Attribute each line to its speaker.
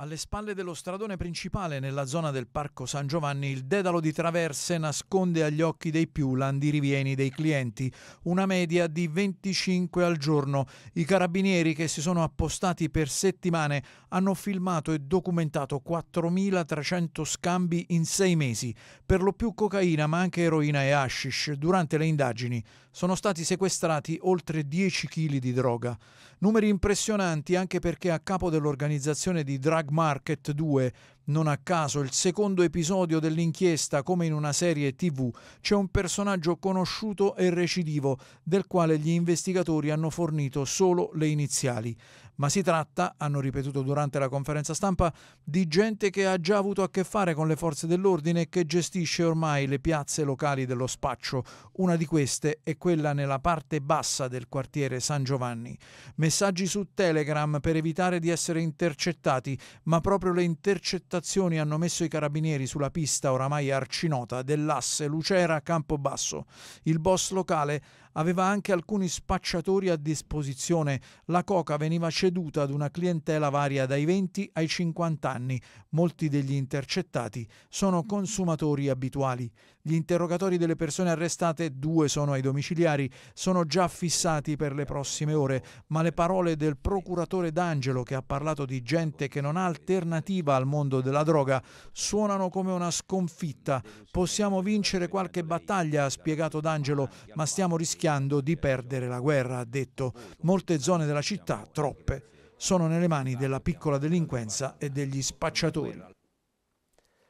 Speaker 1: Alle spalle dello stradone principale, nella zona del Parco San Giovanni, il dedalo di traverse nasconde agli occhi dei più l'andirivieni dei clienti, una media di 25 al giorno. I carabinieri che si sono appostati per settimane hanno filmato e documentato 4.300 scambi in sei mesi, per lo più cocaina ma anche eroina e hashish. Durante le indagini sono stati sequestrati oltre 10 kg di droga. Numeri impressionanti anche perché a capo dell'organizzazione di drug Market 2 non a caso il secondo episodio dell'inchiesta, come in una serie tv, c'è un personaggio conosciuto e recidivo, del quale gli investigatori hanno fornito solo le iniziali. Ma si tratta, hanno ripetuto durante la conferenza stampa, di gente che ha già avuto a che fare con le forze dell'ordine e che gestisce ormai le piazze locali dello spaccio. Una di queste è quella nella parte bassa del quartiere San Giovanni. Messaggi su Telegram per evitare di essere intercettati, ma proprio le intercettazioni intercettazioni hanno messo i carabinieri sulla pista oramai arcinota dell'asse Lucera-Campobasso. Il boss locale aveva anche alcuni spacciatori a disposizione. La coca veniva ceduta ad una clientela varia dai 20 ai 50 anni. Molti degli intercettati sono consumatori abituali. Gli interrogatori delle persone arrestate, due sono ai domiciliari, sono già fissati per le prossime ore, ma le parole del procuratore D'Angelo che ha parlato di gente che non ha alternativa al mondo del della droga suonano come una sconfitta. Possiamo vincere qualche battaglia, ha spiegato D'Angelo, ma stiamo rischiando di perdere la guerra, ha detto. Molte zone della città, troppe, sono nelle mani della piccola delinquenza e degli spacciatori.